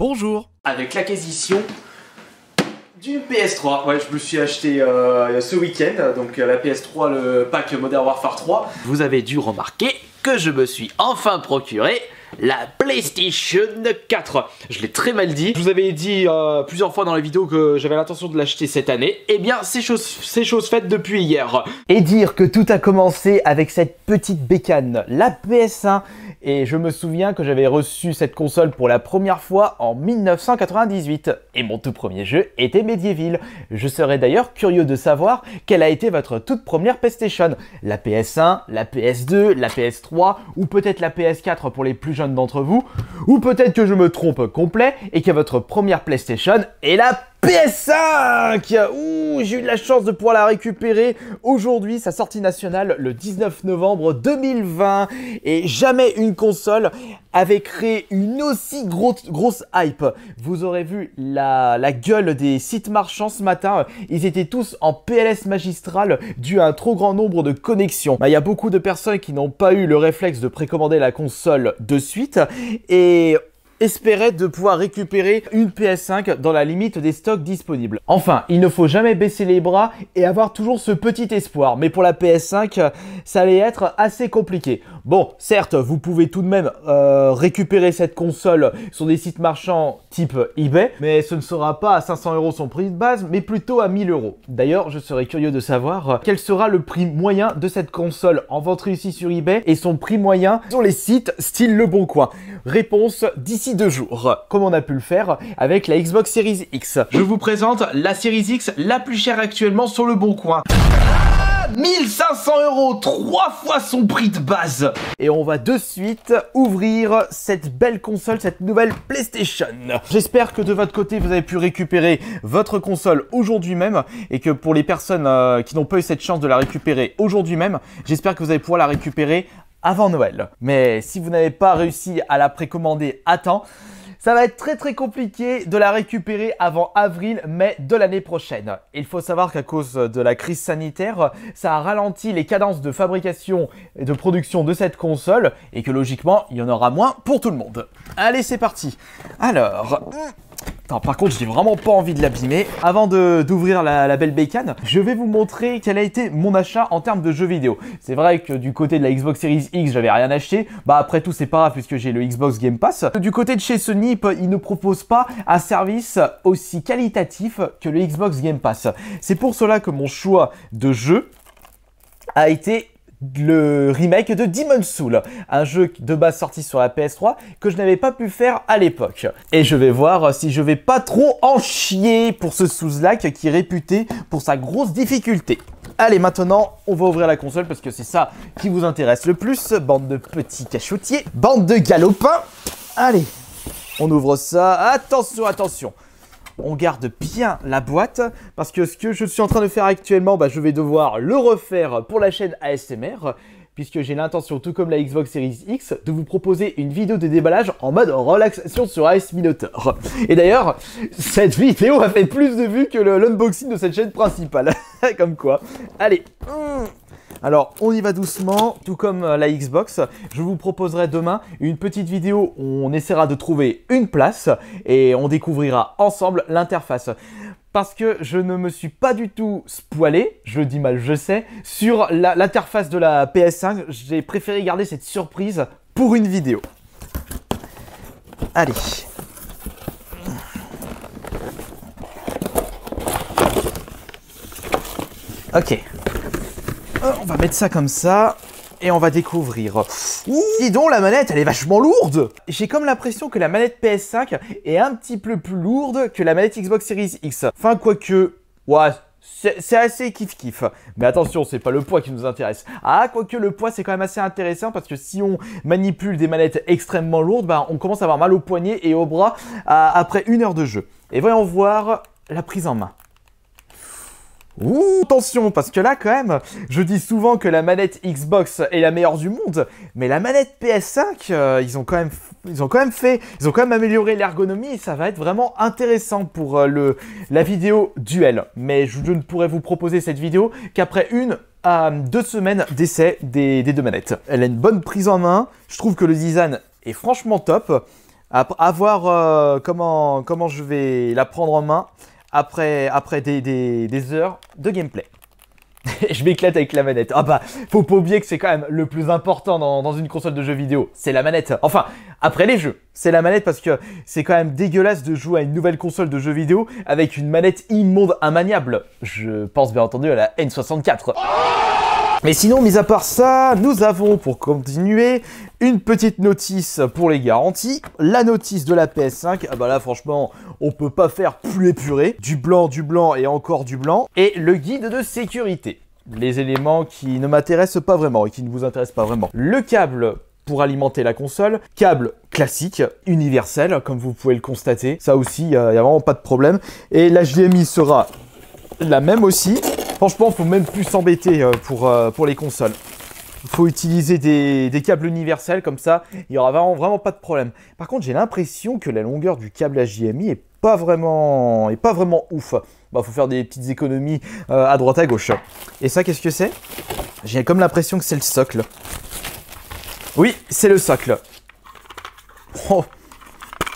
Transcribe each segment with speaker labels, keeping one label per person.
Speaker 1: Bonjour Avec l'acquisition du PS3. Ouais, je me suis acheté euh, ce week-end, donc euh, la PS3, le pack Modern Warfare 3. Vous avez dû remarquer que je me suis enfin procuré la PlayStation 4. Je l'ai très mal dit. Je vous avais dit euh, plusieurs fois dans les vidéos que j'avais l'intention de l'acheter cette année. Eh bien, c'est chose, c'est chose faite depuis hier. Et dire que tout a commencé avec cette petite bécane, la PS1. Et je me souviens que j'avais reçu cette console pour la première fois en 1998. Et mon tout premier jeu était Medieval. Je serais d'ailleurs curieux de savoir quelle a été votre toute première PlayStation. La PS1, la PS2, la PS3 ou peut-être la PS4 pour les plus d'entre vous, ou peut-être que je me trompe complet et que votre première PlayStation est la PS5 Ouh, j'ai eu la chance de pouvoir la récupérer aujourd'hui, sa sortie nationale le 19 novembre 2020. Et jamais une console avait créé une aussi grosse hype. Vous aurez vu la, gueule des sites marchands ce matin, ils étaient tous en PLS magistral dû à un trop grand nombre de connexions. Bah, il y a beaucoup de personnes qui n'ont pas eu le réflexe de précommander la console de suite et espérait de pouvoir récupérer une PS5 dans la limite des stocks disponibles. Enfin, il ne faut jamais baisser les bras et avoir toujours ce petit espoir, mais pour la PS5, euh, ça allait être assez compliqué. Bon, certes, vous pouvez tout de même euh, récupérer cette console sur des sites marchands type eBay, mais ce ne sera pas à 500 euros son prix de base, mais plutôt à 1000 euros. D'ailleurs, je serais curieux de savoir euh, quel sera le prix moyen de cette console en vente réussie sur eBay et son prix moyen sur les sites style Le Bon Coin. Réponse d'ici deux jours, comme on a pu le faire avec la Xbox Series X. Je vous présente la Series X la plus chère actuellement sur Le Bon Coin. 1500 euros, trois fois son prix de base. Et on va de suite ouvrir cette belle console, cette nouvelle PlayStation. J'espère que de votre côté, vous avez pu récupérer votre console aujourd'hui même et que pour les personnes euh, qui n'ont pas eu cette chance de la récupérer aujourd'hui même, j'espère que vous allez pouvoir la récupérer avant Noël. Mais si vous n'avez pas réussi à la précommander à temps, ça va être très très compliqué de la récupérer avant avril-mai de l'année prochaine. Il faut savoir qu'à cause de la crise sanitaire, ça a ralenti les cadences de fabrication et de production de cette console et que logiquement, il y en aura moins pour tout le monde. Allez, c'est parti. Alors par contre, j'ai vraiment pas envie de l'abîmer. Avant d'ouvrir la, belle bacon, je vais vous montrer quel a été mon achat en termes de jeux vidéo. C'est vrai que du côté de la Xbox Series X, j'avais rien acheté. Bah après tout, c'est pas grave puisque j'ai le Xbox Game Pass. Du côté de chez Sony, ils ne proposent pas un service aussi qualitatif que le Xbox Game Pass. C'est pour cela que mon choix de jeu a été le remake de Demon Soul, un jeu de base sorti sur la PS3 que je n'avais pas pu faire à l'époque. Et je vais voir si je vais pas trop en chier pour ce sous qui est réputé pour sa grosse difficulté. Allez, maintenant, on va ouvrir la console parce que c'est ça qui vous intéresse le plus. Bande de petits cachotiers, bande de galopins. Allez, on ouvre ça. Attention, attention on garde bien la boîte parce que ce que je suis en train de faire actuellement, bah, je vais devoir le refaire pour la chaîne ASMR puisque j'ai l'intention, tout comme la Xbox Series X, de vous proposer une vidéo de déballage en mode relaxation sur AS Minotaur. Et d'ailleurs, cette vidéo a fait plus de vues que l'unboxing de cette chaîne principale. comme quoi. Allez, alors, on y va doucement, tout comme euh, la Xbox. Je vous proposerai demain une petite vidéo où on essaiera de trouver une place et on découvrira ensemble l'interface parce que je ne me suis pas du tout spoilé, je dis mal, je sais, sur l'interface de la PS5. J'ai préféré garder cette surprise pour une vidéo. Allez. Ok. Oh, on va mettre ça comme ça. Et on va découvrir. dis donc, la manette, elle est vachement lourde J'ai comme l'impression que la manette PS5 est un petit peu plus lourde que la manette Xbox Series X. Enfin, quoique... Ouais, c'est assez kiff-kiff. Mais attention, c'est pas le poids qui nous intéresse. Ah, quoique le poids, c'est quand même assez intéressant parce que si on manipule des manettes extrêmement lourdes, ben, on commence à avoir mal aux poignets et aux bras euh, après une heure de jeu. Et voyons voir la prise en main. Ouh, attention, parce que là quand même, je dis souvent que la manette Xbox est la meilleure du monde, mais la manette PS5, euh, ils ont quand même, ils ont quand même fait, ils ont quand même amélioré l'ergonomie et ça va être vraiment intéressant pour euh, le la vidéo duel. Mais je, ne pourrais vous proposer cette vidéo qu'après une à deux semaines d'essai des, deux manettes. Elle a une bonne prise en main, je trouve que le design est franchement top. À, voir euh, comment, comment je vais la prendre en main après, après des, heures de gameplay. je m'éclate avec la manette. Ah bah, faut pas oublier que c'est quand même le plus important dans, dans une console de jeux vidéo, c'est la manette. Enfin, après les jeux, c'est la manette parce que c'est quand même dégueulasse de jouer à une nouvelle console de jeux vidéo avec une manette immonde, immaniable. Je pense bien entendu à la N64. Mais sinon, mis à part ça, nous avons pour continuer une petite notice pour les garanties. La notice de la PS5, ah bah là franchement, on peut pas faire plus épuré. Du blanc, du blanc et encore du blanc. Et le guide de sécurité. Les éléments qui ne m'intéressent pas vraiment et qui ne vous intéressent pas vraiment. Le câble pour alimenter la console. Câble classique, universel, comme vous pouvez le constater. Ça aussi, il n'y a vraiment pas de problème. Et la HDMI sera la même aussi. Franchement, faut même plus s'embêter euh, pour, euh, pour les consoles faut utiliser des, câbles universels comme ça, il n'y aura vraiment, pas de problème. Par contre, j'ai l'impression que la longueur du câble HDMI est pas vraiment, est pas vraiment ouf. Bah, faut faire des petites économies euh, à droite à gauche. Et ça, qu'est-ce que c'est J'ai comme l'impression que c'est le socle. Oui, c'est le socle. Oh,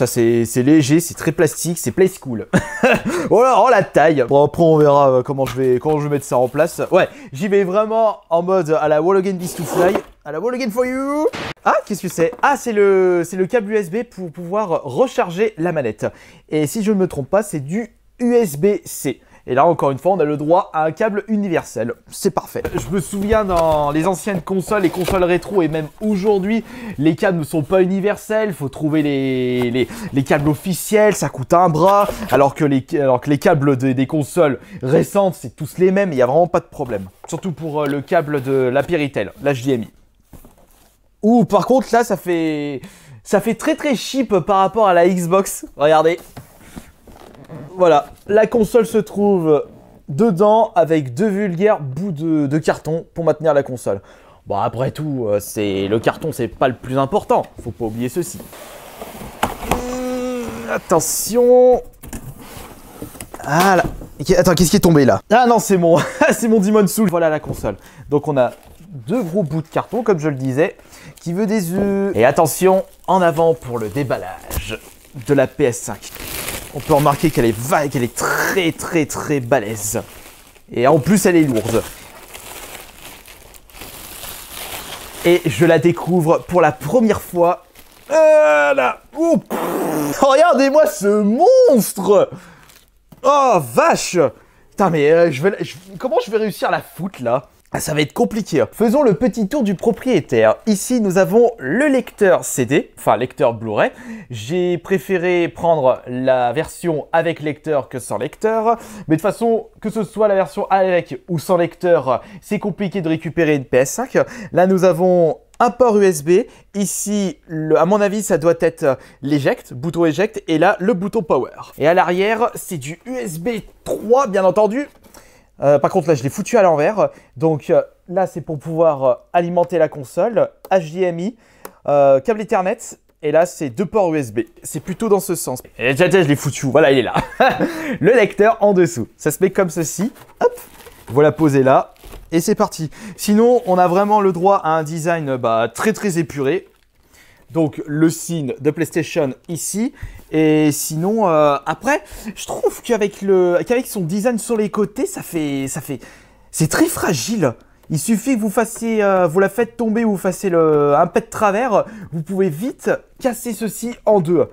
Speaker 1: ça, c'est léger, c'est très plastique, c'est play school. oh, là, oh la taille Bon, après, on verra euh, comment je vais, je vais mettre ça en place. Ouais, j'y vais vraiment en mode à la Wall Again this to Fly. À la Wall Again for you Ah, qu'est-ce que c'est Ah, c'est le, le câble USB pour pouvoir recharger la manette. Et si je ne me trompe pas, c'est du USB-C. Et là, encore une fois, on a le droit à un câble universel. C'est parfait. Je me souviens dans les anciennes consoles, les consoles rétro et même aujourd'hui, les câbles ne sont pas universels. Il Faut trouver les, les, câbles officiels, ça coûte un bras. Alors que les, alors les câbles des consoles récentes, c'est tous les mêmes. Il n'y a vraiment pas de problème. Surtout pour euh, le câble de la Piritel, HDMI. Ou par contre, là, ça fait ça fait très très cheap par rapport à la Xbox. Regardez, voilà, la console se trouve dedans avec deux vulgaires bouts de, carton pour maintenir la console. Bon après tout, euh, c'est le carton c'est pas le plus important, faut pas oublier ceci. Euh, attention Ah là Attends, qu'est-ce qui est tombé là Ah non, c'est mon, c'est mon Demon Soul. Voilà la console. Donc on a deux gros bouts de carton, comme je le disais, qui veut des œufs. Et attention, en avant pour le déballage de la PS5 on peut remarquer qu'elle est vague, qu'elle est très très très balèze. Et en plus, elle est lourde. Et je la découvre pour la première fois. Voilà oh, Regardez-moi ce monstre Oh, vache Putain, mais euh, je vais, comment je vais réussir à la foutre, là ah, ça va être compliqué. Hein. Faisons le petit tour du propriétaire. Ici, nous avons le lecteur CD, enfin lecteur Blu-ray. J'ai préféré prendre la version avec lecteur que sans lecteur. Mais de façon, que ce soit la version avec ou sans lecteur, c'est compliqué de récupérer une PS5. Là, nous avons un port USB. Ici, le, à mon avis, ça doit être l'éjecte, bouton éjecte, et là, le bouton power. Et à l'arrière, c'est du USB 3, bien entendu, euh, par contre, là, je l'ai foutu à l'envers. Donc euh, là, c'est pour pouvoir euh, alimenter la console. HDMI, câble Ethernet. Et là, c'est deux ports USB. C'est plutôt dans ce sens. Et déjà, je l'ai foutu. Voilà, il est là. le lecteur en dessous. Ça se met comme ceci. Hop. Voilà posé là. Et c'est parti. Sinon, on a vraiment le droit à un design bah, très très épuré. Donc le signe de PlayStation ici. Et sinon, euh, après, je trouve qu'avec son design sur les côtés, ça fait, ça fait, c'est très fragile. Il suffit que vous fassiez, euh, vous la faites tomber ou vous fassiez un pet de travers, vous pouvez vite casser ceci en deux.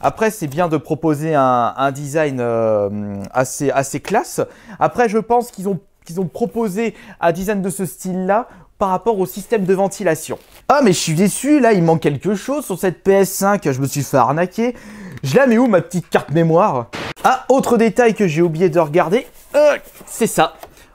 Speaker 1: Après, c'est bien de proposer un, design euh, assez, assez classe. Après, je pense qu'ils ont, qu'ils ont proposé un design de ce style-là par rapport au système de ventilation. Ah mais je suis déçu, là il manque quelque chose sur cette PS5, je me suis fait arnaquer. Je la mets où ma petite carte mémoire Ah, autre détail que j'ai oublié de regarder, euh, c'est ça.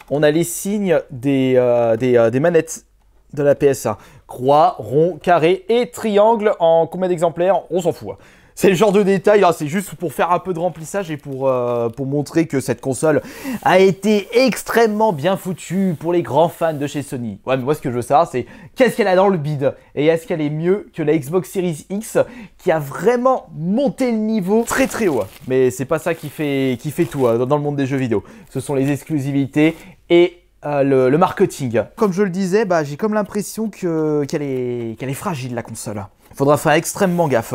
Speaker 1: On a les signes des, euh, euh, des, manettes de la PS1. Croix, rond, carré et triangle en combien d'exemplaires On s'en fout. Hein. C'est le genre de détail, hein, c'est juste pour faire un peu de remplissage et pour, euh, pour montrer que cette console a été extrêmement bien foutue pour les grands fans de chez Sony. Ouais, mais moi ce que je veux savoir c'est qu'est-ce qu'elle a dans le bide et est-ce qu'elle est mieux que la Xbox Series X qui a vraiment monté le niveau très très haut. Mais c'est pas ça qui fait, qui fait tout hein, dans le monde des jeux vidéo. Ce sont les exclusivités et euh, le, marketing. Comme je le disais, bah, j'ai comme l'impression qu'elle est, est fragile la console. Faudra faire extrêmement gaffe.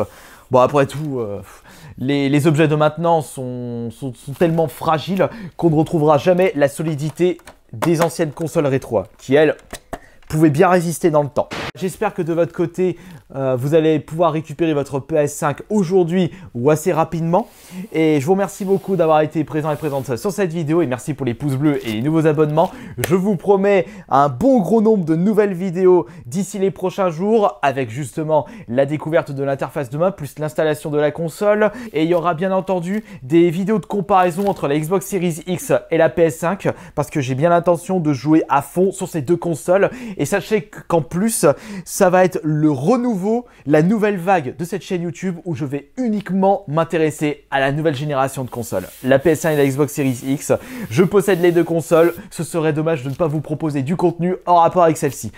Speaker 1: Bon, après tout, euh, les, objets de maintenant sont, sont tellement fragiles qu'on ne retrouvera jamais la solidité des anciennes consoles rétro, qui elles pouvaient bien résister dans le temps. J'espère que de votre côté, euh, vous allez pouvoir récupérer votre PS5 aujourd'hui ou assez rapidement. Et je vous remercie beaucoup d'avoir été présent et présente sur cette vidéo. Et merci pour les pouces bleus et les nouveaux abonnements. Je vous promets un bon gros nombre de nouvelles vidéos d'ici les prochains jours avec justement la découverte de l'interface demain plus l'installation de la console. Et il y aura bien entendu des vidéos de comparaison entre la Xbox Series X et la PS5 parce que j'ai bien l'intention de jouer à fond sur ces deux consoles. Et sachez qu'en plus, ça va être le renouveau la nouvelle vague de cette chaîne YouTube où je vais uniquement m'intéresser à la nouvelle génération de consoles, la PS1 et la Xbox Series X. Je possède les deux consoles, ce serait dommage de ne pas vous proposer du contenu en rapport avec celle-ci.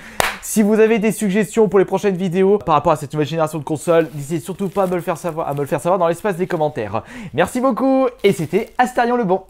Speaker 1: Si vous avez des suggestions pour les prochaines vidéos par rapport à cette nouvelle génération de consoles, n'hésitez surtout pas à me le faire savoir, à me le faire savoir dans l'espace des commentaires. Merci beaucoup et c'était Astarion le Bon.